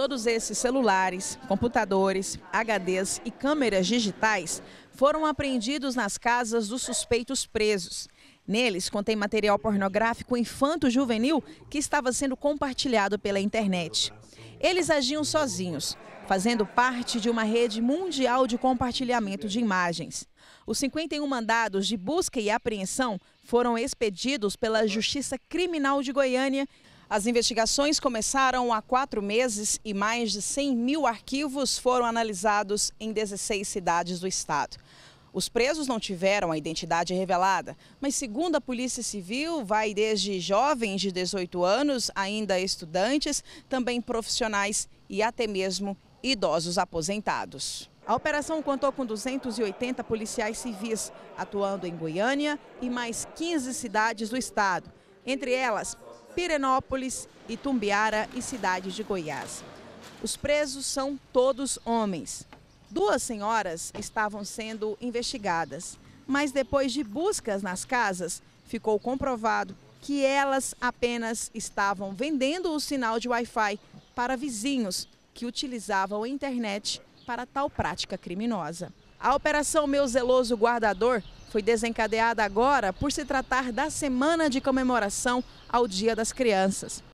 Todos esses celulares, computadores, HDs e câmeras digitais foram apreendidos nas casas dos suspeitos presos. Neles contém material pornográfico infanto-juvenil que estava sendo compartilhado pela internet. Eles agiam sozinhos, fazendo parte de uma rede mundial de compartilhamento de imagens. Os 51 mandados de busca e apreensão foram expedidos pela Justiça Criminal de Goiânia as investigações começaram há quatro meses e mais de 100 mil arquivos foram analisados em 16 cidades do estado. Os presos não tiveram a identidade revelada, mas segundo a Polícia Civil, vai desde jovens de 18 anos, ainda estudantes, também profissionais e até mesmo idosos aposentados. A operação contou com 280 policiais civis atuando em Goiânia e mais 15 cidades do estado, entre elas Pirenópolis, Itumbiara e cidade de Goiás. Os presos são todos homens. Duas senhoras estavam sendo investigadas, mas depois de buscas nas casas, ficou comprovado que elas apenas estavam vendendo o sinal de Wi-Fi para vizinhos que utilizavam a internet para tal prática criminosa. A Operação Meu Zeloso Guardador foi desencadeada agora por se tratar da semana de comemoração ao Dia das Crianças.